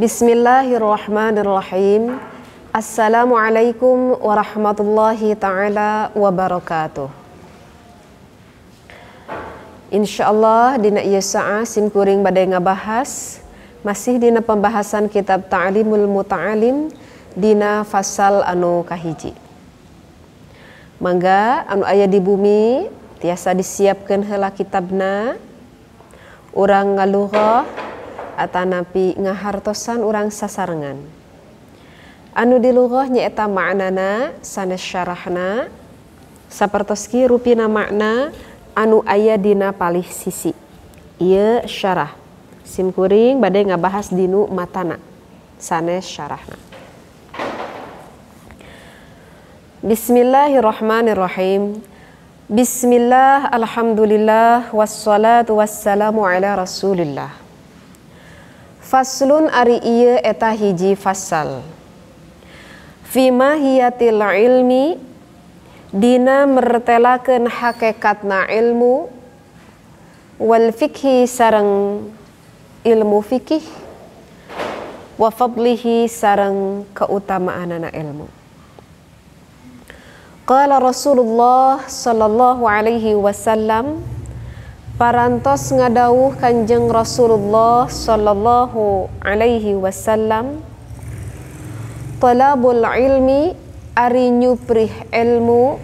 Bismillahirrahmanirrahim. Assalamualaikum warahmatullahi taala wabarakatuh. Insyaallah dina ieu iya sa'a sim kuring bade ngabahas masih dina pembahasan kitab Ta'limul Muta'alim dina fasal anu kahiji. Mangga anu aya di bumi tiasa disiapkeun heula kitabna urang ngaluhah atanapi ngahartosan urang sasarengan. Anu di lughah nyaeta maknana sanes syarahna sapertoski rupina makna anu aya dina palih sisi. Ieu syarah. Simkuring badai ngabahas dinu matana sanes syarahna. Bismillahirrahmanirrahim. Bismillah, alhamdulillah, wassalatu wassalamu ala rasulillah. Faslun ari iya eta hiji fasal. Fima hiyatil ilmi dina mertelakeun hakikatna ilmu wal fikhi sareng ilmu fikih wa fadlihi keutamaan keutamaanana ilmu. Qala Rasulullah sallallahu alaihi wasallam parantos ngadawuh Kanjeng Rasulullah sallallahu alaihi wasallam talabul ilmi ari nyuprih ilmu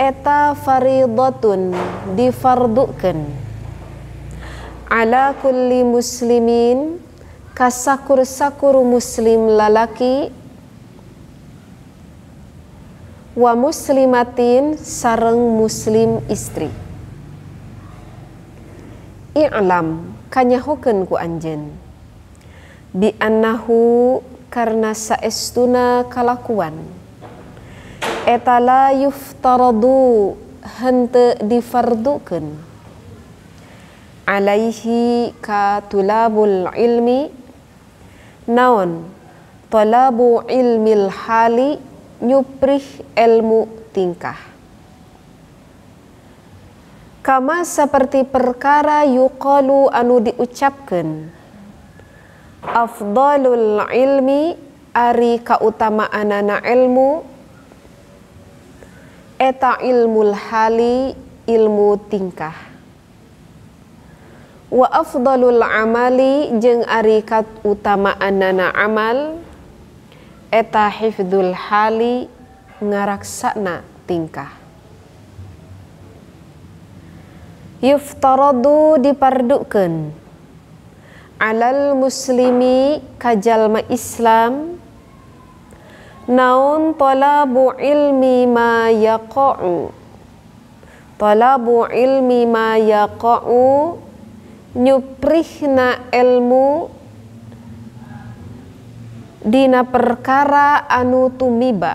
eta faridatun difardukeun ala kulli muslimin kasakur-sakur muslim lalaki wa muslimatin sareng muslim istri i'lam kanyahukeun ku anjen bi annahu karena saestuna kalakuan etala yuftaradu hente difardukan alaihi katulabul ilmi naon talabu ilmil hali nyuprih ilmu tingkah Kama seperti perkara yuqalu anu diucapkan. Afdalul ilmi ari kautamaanana ilmu eta ilmul hali ilmu tingkah wa afdalul amali jeung ari kautamaanana amal eta hifdzul hali ngaraksana tingkah yuftaradu dipardukkan alal muslimi kajalma Islam naun talabu ilmi ma yaqa'u talabu ilmi ma yaqa'u nyuprihna ilmu dina perkara anu tumiba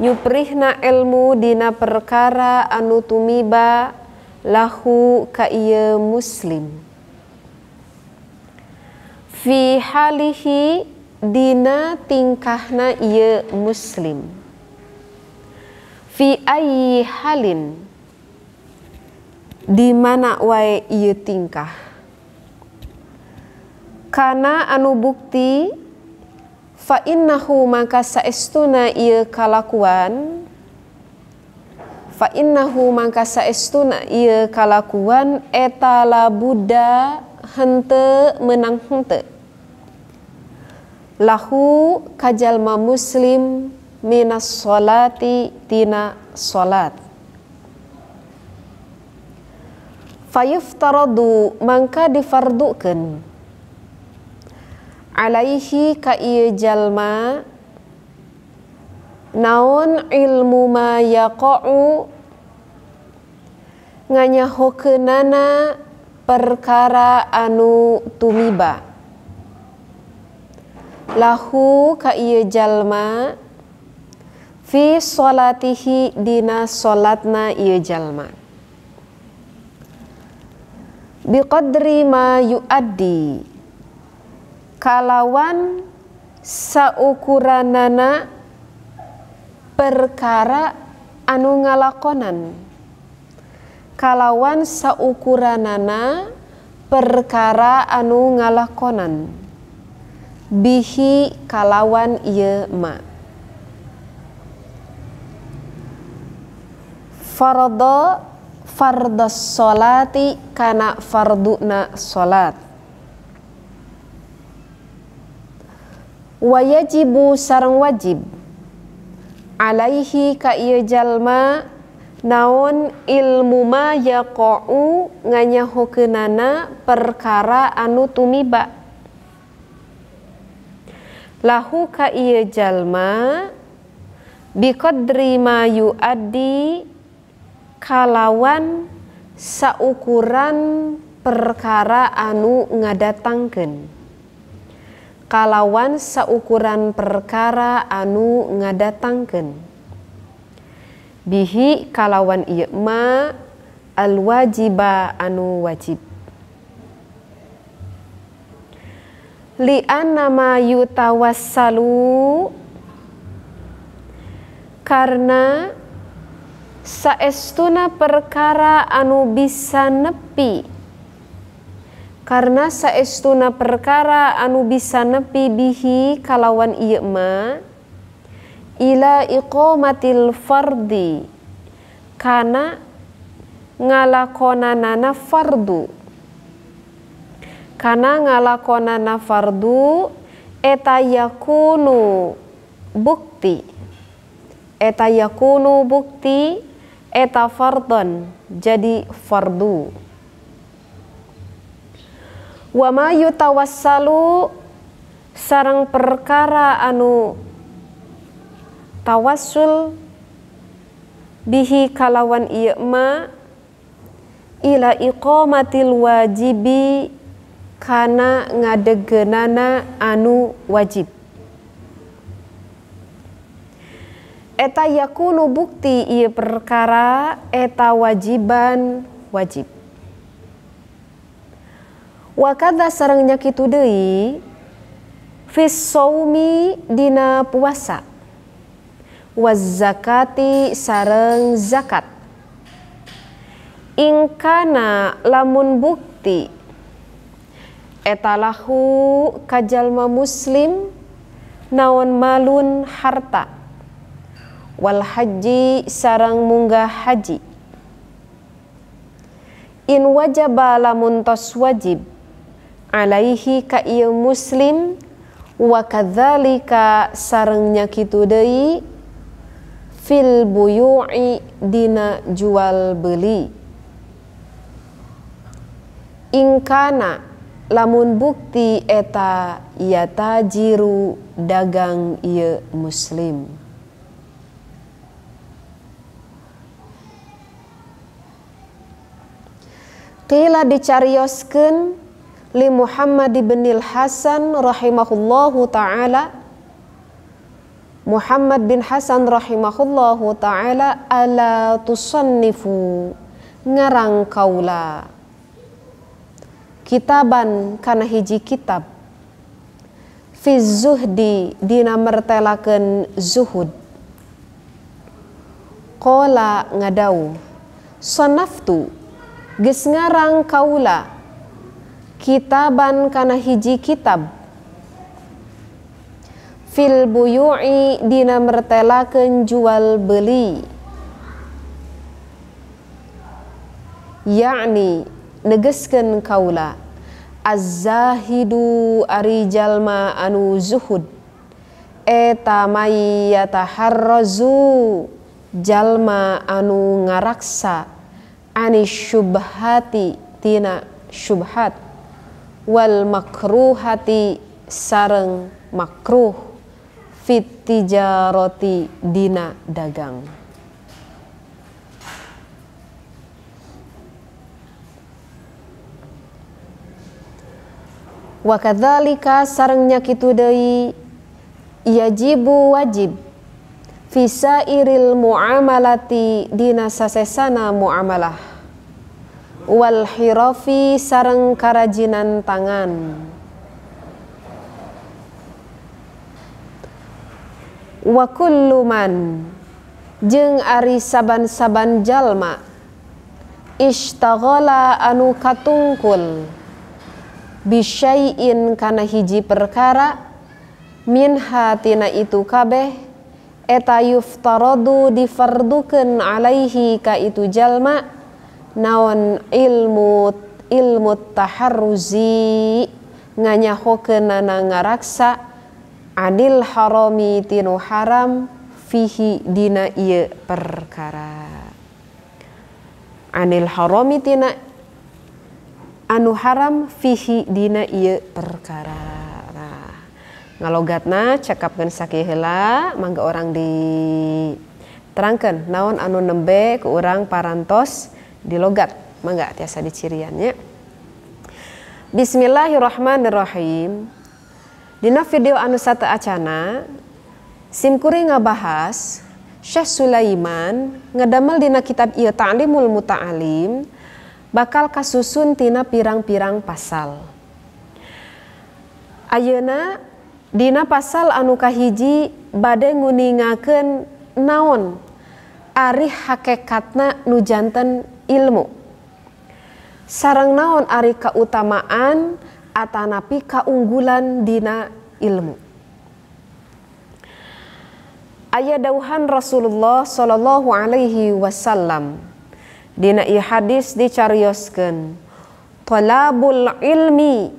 nyuprihna ilmu dina perkara anu tumiba lahu ka muslim fi halihi dina tingkahna ia muslim fi ayi halin di mana wae ia tingkah karena anu bukti fa innahu maka saestuna ia kalakuan fa innahu mangka saestuna ieu kalakuan eta Buddha hente menang hente lahu kajalma muslim minas solati tina solat fayuftaradu mangka difardukeun alaihi ka ieu jalma naon ilmu ma yaqa'u nganyahokeunana perkara anu tumiba lahu ka ieu jalma fi salatihi dina salatna ieu jalma biqadri ma yuaddi kalawan saukuranana perkara anu ngalakonan kalawan saukuranana perkara anu ngalakonan bihi kalawan iya ma fardo fardo solati kana na solat wajibu sarang wajib alaihi ka ieu iya jalma naon ilmu ma yaqau nganyahokeunana perkara anu tumiba lahu ka ieu iya jalma biqadri ma yuaddi kalawan saukuran perkara anu ngadatangkeun kalawan seukuran perkara anu ngadatangkan, bihi kalawan iya ma al anu wajib li anama yutawassalu karena saestuna perkara anu bisa nepi karena saestuna perkara anu bisa nepi bihi kalawan iya ma ila iqamatil fardi kana ngalakonanana fardu kana ngalakonana fardu eta yakunu bukti eta yakunu bukti eta fardon jadi fardu wa ma yutawassalu sarang perkara anu tawassul bihi kalawan iya ma ila iqamatil wajibi kana ngadegenana anu wajib eta yakunu bukti iya perkara eta wajiban wajib Wakada sarang nyakitu deui fis dina puasa wazakati sareng zakat ingkana lamun bukti etalahu kajalma muslim naon malun harta wal haji sarang munggah haji in wajaba lamun tos wajib alaihi ka ieu muslim wa kadzalika sarengnya kitu deui fil buyu'i dina jual beli ingkana lamun bukti eta ya tajiru dagang ieu muslim Kila dicarioskeun li Muhammad bin Hasan rahimahullahu taala Muhammad bin Hasan rahimahullahu taala ala tusannifu ngarang kaula kitaban kana hiji kitab fi zuhdi dina mertelakeun zuhud qala ngadau sanaftu geus ngarang kaula kitaban kana hiji kitab fil buyu'i dina mertelakeun jual beli yakni negeskeun kaula az-zahidu ari jalma anu zuhud eta may yataharrazu jalma anu ngaraksa anis syubhati tina syubhat wal makruhati sareng makruh fitijaroti dina dagang wa kadzalika sarengnya kitu deui yajibu wajib fisa iril muamalati dina sasesana muamalah wal hirofi sareng karajinan tangan wa kullu man jeung ari saban-saban jalma ishtaghala anu katungkul bisyai'in kana hiji perkara min hatina itu kabeh eta yuftaradu difardukeun alaihi ka itu jalma' naon ilmu ilmu taharruzi nganyahokeun na ngaraksa anil harami tinu haram fihi dina iya perkara anil harami tina anu haram fihi dina iya perkara nah ngalogatna cakapkeun sakiheula mangga orang di terangkan naon anu nembe ke orang parantos di logat mangga tiasa diciriannya Bismillahirrahmanirrahim Dina video anu sata acana simkuri ngabahas Syekh Sulaiman ngedamel dina kitab ieu iya Ta'limul Muta'alim bakal kasusun tina pirang-pirang pasal Ayeuna Dina pasal anu kahiji badai nguningaken naon Ari hakekatna nujanten ilmu sarang naon ari atau atanapi kaunggulan dina ilmu ayat dauhan Rasulullah Shallallahu Alaihi Wasallam dina i hadis dicarioskan talabul ilmi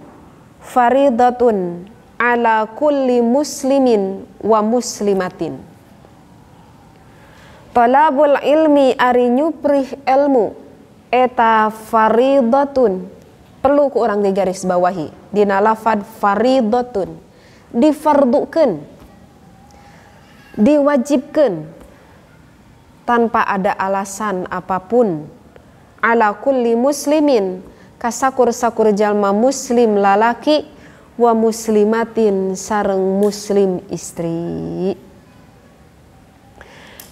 faridatun ala kulli muslimin wa muslimatin Talabul ilmi ari nyuprih ilmu eta faridatun perlu ku orang garis bawahi dina lafad faridatun difardukeun diwajibkan tanpa ada alasan apapun ala kulli muslimin kasakur-sakur jalma muslim lalaki wa muslimatin sareng muslim istri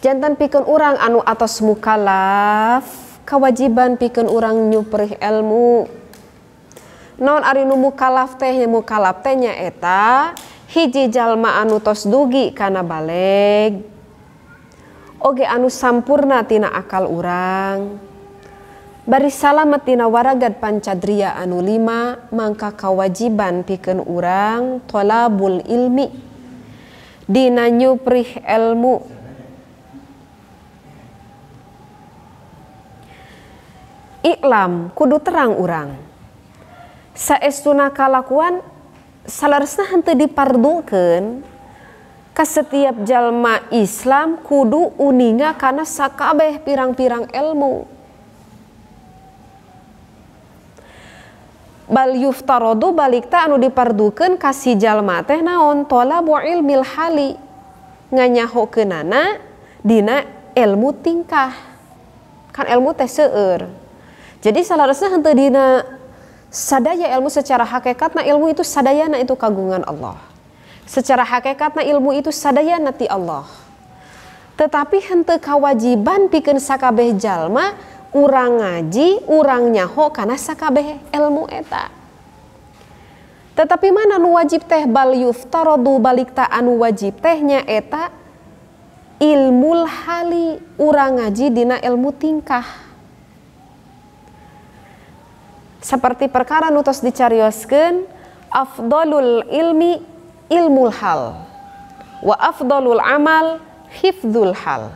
di jantan piken urang anu atas mukalaf kawajiban piken urang nypri ilmu nol Arinu mumukaafte mumukatenya eta hiji Jalma anu tos dugikanabalik Oge anu sampurna tina akal urang barisalamatina warraga Pancariaya anu 5 Mangka kawajiban piken urang tholabul ilmi Di Nnypri ilmu iklam kudu terang urang saestuna kalakuan salarsna henteu dipardungkeun ka setiap jalma Islam kudu uninga karena sakabeh pirang-pirang ilmu bal yuftarodu balikta anu dipardukeun ka si jalma teh naon talabu ilmil hali nganyahokeunana dina ilmu tingkah kan ilmu teh seueur jadi seharusnya henti dina sadaya ilmu secara hakikat na ilmu itu sadaya na itu kagungan Allah secara hakikat na ilmu itu sadaya nanti Allah tetapi henti kewajiban pikeun sakabeh jalma urang ngaji urang nyaho karena sakabeh ilmu eta tetapi mana nu wajib teh bal yuftaradu balik ta anu wajib tehnya eta ilmul hali urang ngaji dina ilmu tingkah seperti perkara nutos dicarioskeun afdolul ilmi ilmul hal wa afdolul amal hifdul hal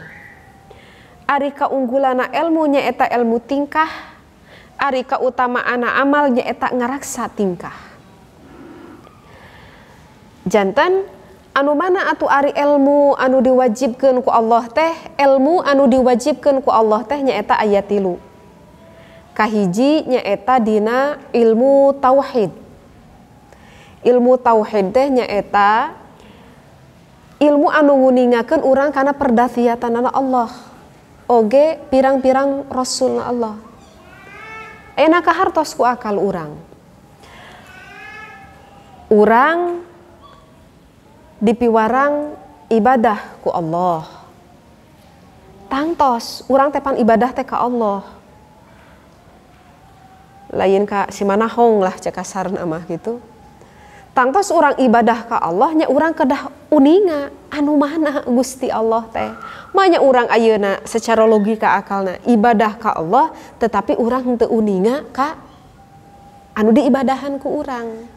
Ari kaunggulana ilmunya eta ilmu tingkah Ari keutama anak amalnya eta ngaraksa tingkah jantan anu mana atuh ari ilmu anu diwajibkan ku Allah teh ilmu anu diwajibkan ku Allah teh nyeta ayat tilu kahiji nyaeta dina ilmu tauhid ilmu tauhid teh nyaeta ilmu anu nguningakeun urang karena perdasiatanana Allah oge pirang-pirang rasul Allah enak hartos ku akal urang urang dipiwarang ibadah ku Allah tangtos urang tepan ibadah teh ka Allah lain ka simanahong lah cek kasaran amah gitu tangtos orang ibadah ke nya orang kedah uninga anu mana Gusti Allah teh Manya orang ayeuna secara logika akalna ibadah ke Allah tetapi orang henteu uninga ka anu diibadahan ku orang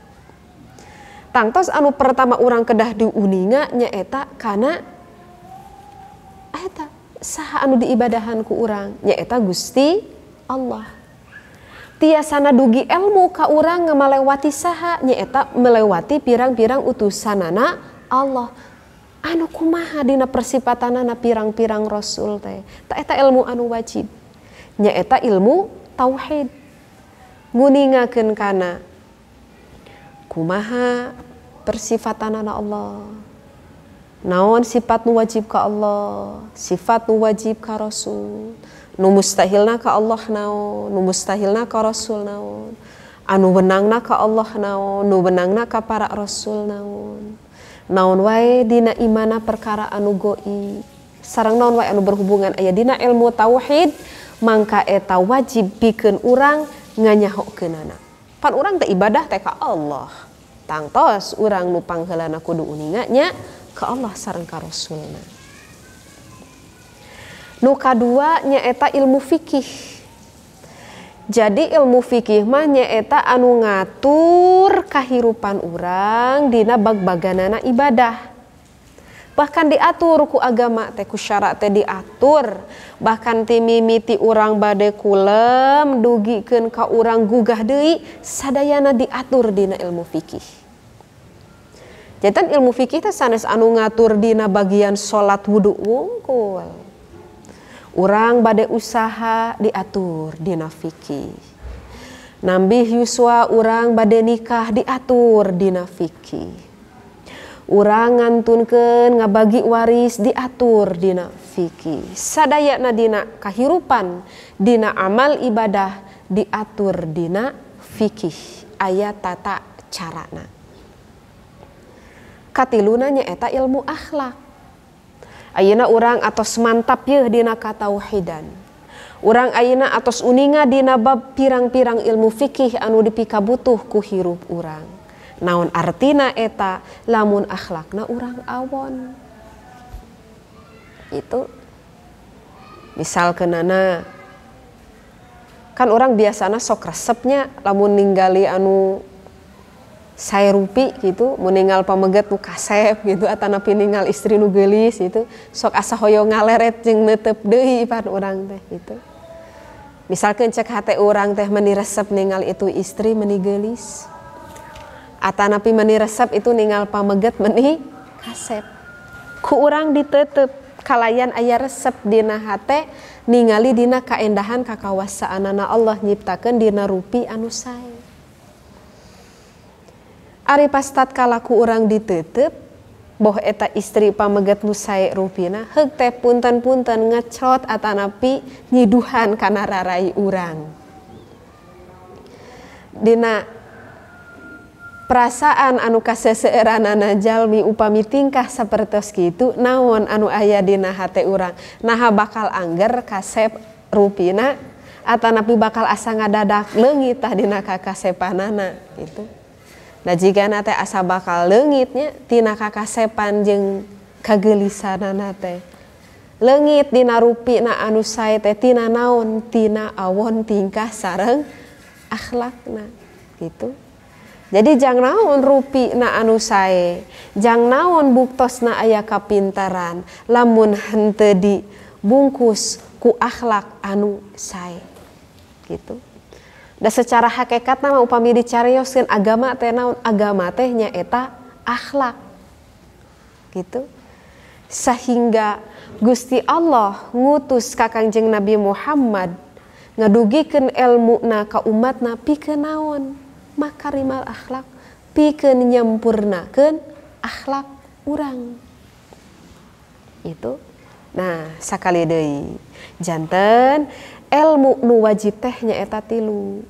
tangtos anu pertama orang kedah diuninga eta karena eta sah anu diibadahan ku orang eta Gusti Allah tiasana dugi ilmu ka urang melewati saha nyaeta melewati pirang-pirang utusanana Allah anu kumaha dina persipatanana pirang-pirang rasul teh tak eta ilmu anu wajib nyaeta ilmu tauhid nguningakeun kana kumaha persifatanana Allah naon sifat nu wajib ka Allah sifat nu wajib ka rasul nu mustahilna ka Allah naon nu mustahilna ka Rasul naon anu benangna ka Allah naon nu benangna ka para Rasul naon naon wae dina imana perkara anu goi sarang naon wae anu berhubungan aya dina ilmu tauhid mangka eta wajib bikin urang nganyahokeunana pan urang teh ibadah teh ka Allah tangtos urang nu panghelana kudu uninganya ka Allah sareng ka Rasulna nuka dua nyeta ilmu fikih jadi ilmu fikih mah nyeta anu ngatur kehidupan orang dina bag-baganana ibadah bahkan diatur ku agama teh ku syarat teh diatur bahkan timimiti orang badai kulem dugikeun ka orang gugah dei sadayana diatur dina ilmu fikih jatan ilmu fikih teh sanes anu ngatur dina bagian sholat wudhu wungkul Urang bade usaha diatur dina fikih. Nambih yuswa urang bade nikah diatur dina fikih. Orang ngantunkeun ngabagi waris diatur dina fikih. Sadayana dina kahirupan dina amal ibadah diatur dina fikih. Ayat tata carana. Katilunanya eta ilmu akhlak Ayna orang atos mantap ya dina katauhidan. orang ayna atos uninga dina bab pirang-pirang ilmu fikih anu dipika butuh ku hirup Naon artina eta lamun akhlakna orang awon. Itu misal kenana kan orang biasanya sok resepnya lamun ninggali anu saya rupi gitu meninggal pamegat nu kasep gitu napi meninggal istri nu gelis gitu sok asa hoyo ngaleret jeng netep deh pan orang teh gitu misalkan cek hati orang teh meni resep meninggal itu istri meni gelis atanapi meni resep itu meninggal pamegat meni kasep ku orang ditetep kalayan ayah resep dina hate ningali dina keindahan kakawasaan Allah nyiptakan dina rupi anu saya Ari pas tatkalaku orang ditetep, boh eta istri pameget musai rupina, hek teh punten-punten ngecot atanapi nyiduhan kana rarai urang. Dina perasaan anu kaseseeranana jalmi upami tingkah seperti itu, naon anu ayah dina hati urang naha bakal angger kasep rupina atanapi bakal asa ngadadak leungit tah dina kakasepanana gitu Nah jika nate asa bakal lengitnya tina kakasepan jeng kagelisana nate. Lengit dina rupi na anu saya, teh tina naon tina awon tingkah sareng akhlakna gitu. Jadi jang naon rupi na anu saya, jang naon buktosna aya kapintaran, lamun henteu di bungkus ku akhlak anu saya, Gitu dan secara hakikat nama upami dicarioskan agama teh naun agama tehnya eta akhlak gitu sehingga Gusti Allah ngutus kakangjeng Nabi Muhammad ngadugikan ilmu na ka umat na naon makarimal akhlak pikeun nyempurnakeun akhlak urang itu nah sakali deui janten elmu nu wajib tehnya eta tilu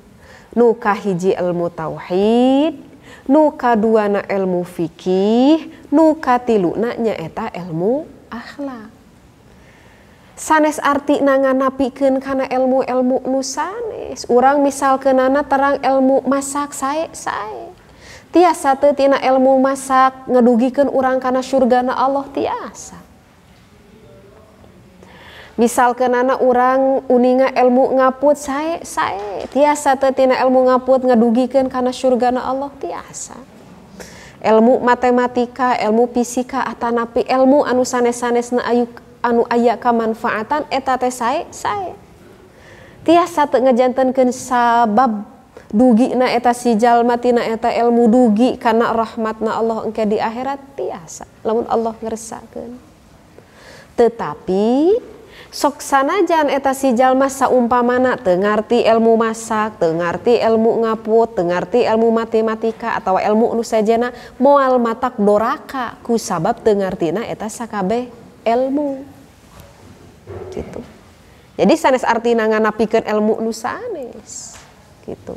nu kahiji ilmu tauhid nu kaduana ilmu fikih nu katilu nanya eta ilmu akhlak sanes arti nangan napikan karena ilmu ilmu nu sanes orang misal kenana terang ilmu masak saya saya tiasa tetina ilmu masak ngedugikan orang karena surga na Allah tiasa ke anak orang uninga ilmu ngaput saya saya tiasa tetina ilmu ngaput ngedugikan karena surga na Allah tiasa ilmu matematika ilmu fisika atanapi ilmu anu sanes-sanes na ayu anu ayak kemanfaatan eta saya saya tiasa teu ngejantankan sabab dugi na eta si jalma na eta ilmu dugi karena rahmat na Allah engke di akhirat tiasa namun Allah ngeresakan, tetapi sana jangan eta sijal masa umpamana tengarti ilmu masak tengarti ilmu ngaput tengarti ilmu matematika atau ilmu nu sajana moal matak doraka ku sabab tengartina eta sakabe ilmu gitu jadi sanes artina nganapikan ilmu nu sanes gitu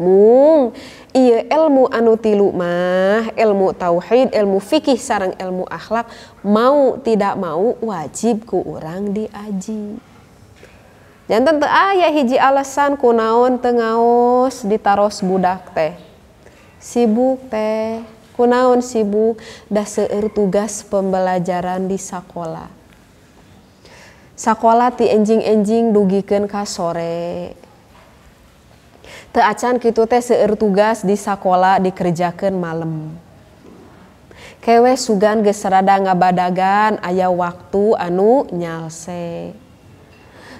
mung iya ilmu anu tilu mah ilmu tauhid ilmu fikih sarang ilmu akhlak mau tidak mau wajib ku orang diaji jantan teu aya ah, hiji alasan kunaon teu ngaos ditaros budak teh sibuk teh ku naon sibuk dah seueur tugas pembelajaran di sekolah sekolah ti enjing-enjing dugikan ka sore Te acan gitu teh seueur tugas di sekolah dikerjakan malam. Kewe sugan geserada ngabadagan ayah waktu anu nyalse.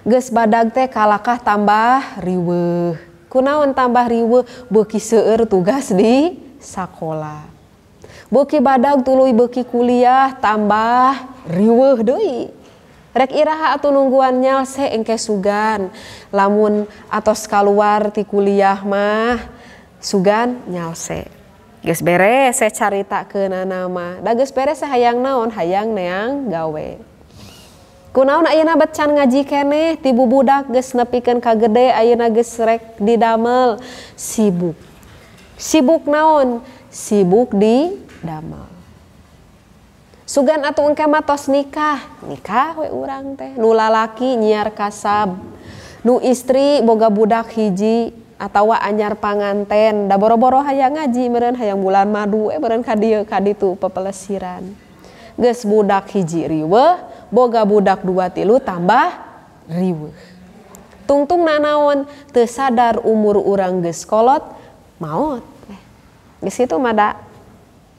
Ges badag teh kalakah tambah riweh. Kunaon tambah riweh beki seueur tugas di sekolah. Beki badag tuluy beki kuliah tambah riweh deui rek iraha atau nungguannya se engke sugan lamun atau keluar ti kuliah mah sugan nyalse geus beres saya tak ke nama Dagus beres saya hayang naon hayang neang gawe kunaon ayeuna becan ngaji keneh ti bubudak geus nepikeun ka gede ayeuna geus rek didamel sibuk sibuk naon sibuk di damel Sugan atau engke matos nikah nikah we urang teh nu lalaki nyiar kasab nu istri boga budak hiji atau anyar panganten da boro-boro hayang ngaji meren hayang bulan madu eh meren kadieu kaditu pepelesiran geus budak hiji riweuh boga budak dua tilu tambah riweuh tungtung nanaon teu sadar umur urang geus kolot maot geus itu mada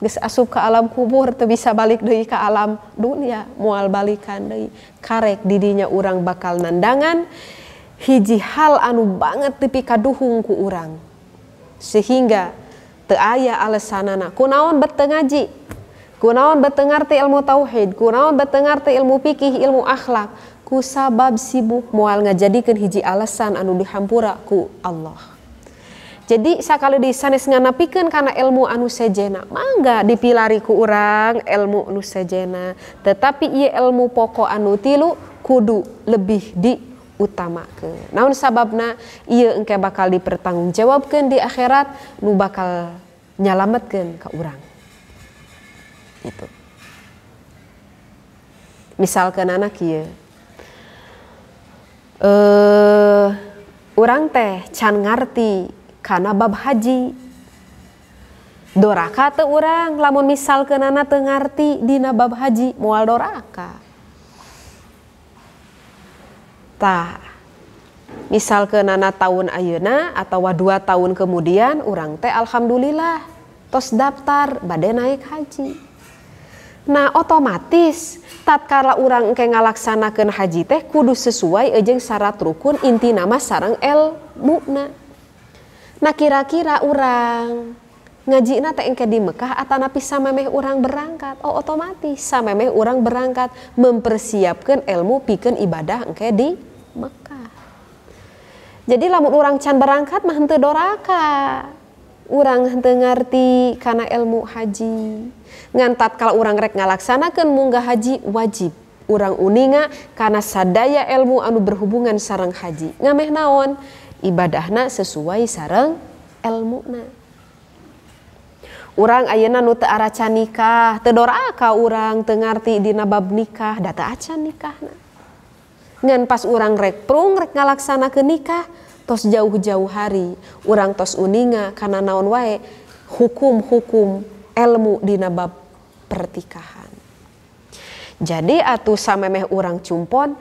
geus asup ke alam kubur teu bisa balik deui ke alam dunia mual balikan deui karek didinya urang bakal nandangan hiji hal anu banget tepi kaduhung ku urang sehingga teu aya alesanana kunaon beteu ngaji kunaon beteu ngarti ilmu tauhid kunaon beteu ngarti ilmu fikih ilmu akhlak ku sabab sibuk mual ngajadikeun hiji alasan anu dihampura ku Allah jadi sakali sanes nganapikeun karena ilmu anu sejena mangga dipilari ku orang ilmu anu sejena tetapi ia ilmu pokok anu tilu kudu lebih di utama ke naon sababna ia engke bakal dipertanggungjawabkan di akhirat nu bakal nyalametkan ke orang. itu misalkan anak iya, eh uh, orang teh can ngerti karena bab haji doraka tuh urang, lamun misal ke nana tengarti dina bab haji mual doraka tah misal ke nana tahun ayeuna atau dua tahun kemudian urang teh alhamdulillah tos daftar badai naik haji nah otomatis tatkala urang ke ngalaksanakan haji teh kudu sesuai ejeng syarat rukun inti nama sarang El na Nah kira-kira orang ngaji na teh engke di Mekah atau napi samemeh orang berangkat oh otomatis samemeh orang berangkat mempersiapkan ilmu piken ibadah engke di Mekah jadi lamun orang can berangkat mah henteu doraka orang henteu ngerti karena ilmu haji ngantat kalau orang rek ngalaksanakan munggah haji wajib orang uninga karena sadaya ilmu anu berhubungan sarang haji ngameh naon ibadahna sesuai sarang elmuna orang ayeuna nu teu araca nikah teu doraka urang tengarti di nabab nikah data acan nikah na, ngan pas urang rek prung rek ke nikah tos jauh-jauh hari urang tos uninga karena naon wae hukum-hukum ilmu di nabab pertikahan jadi atuh samemeh urang cumpon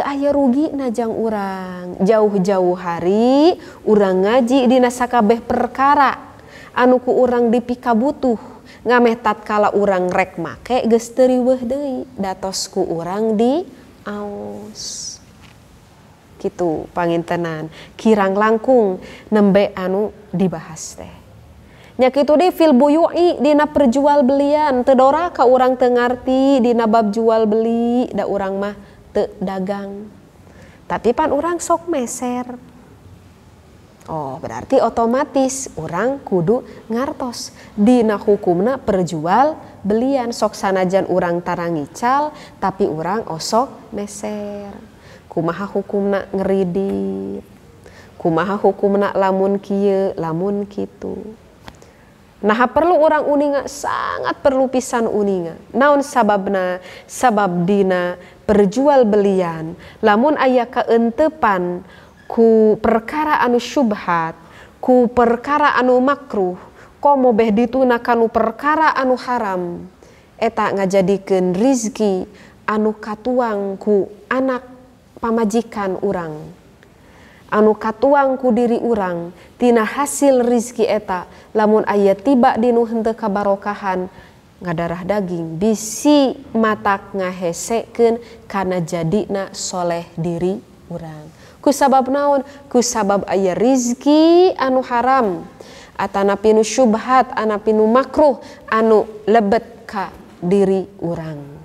aya rugi najang urang jauh-jauh hari urang ngaji di nasakabeh perkara anu ku urang dipika butuh ngametat kala urang rek make gesteri datos datosku urang di aus gitu pangintenan kirang langkung nembe anu dibahas teh nya kitu deh fil buyui dina perjual belian tedora ka urang tengerti dina bab jual beli da urang mah te dagang tapi pan orang sok meser Oh berarti otomatis orang kudu ngartos Dina hukumna perjual belian sok sanajan orang tarangical tapi orang osok meser kumaha hukumna ngeridit kumaha hukumna lamun kie, lamun kitu Nah perlu orang uninga sangat perlu pisan uninga. Naon sababna sabab dina perjual belian. Lamun ayah keentepan ku perkara anu syubhat, ku perkara anu makruh, komo beh dituna kanu perkara anu haram. Eta ngajadikan rizki anu katuang ku anak pamajikan orang anu katuang ku diri urang tina hasil rizki eta lamun ayat tiba dinu hente kabarokahan ngadarah daging bisi matak ngahesekeun jadi jadina soleh diri urang ku sabab naon ku sabab aya rizki anu haram atana pinu syubhat ana makruh anu lebet ka diri urang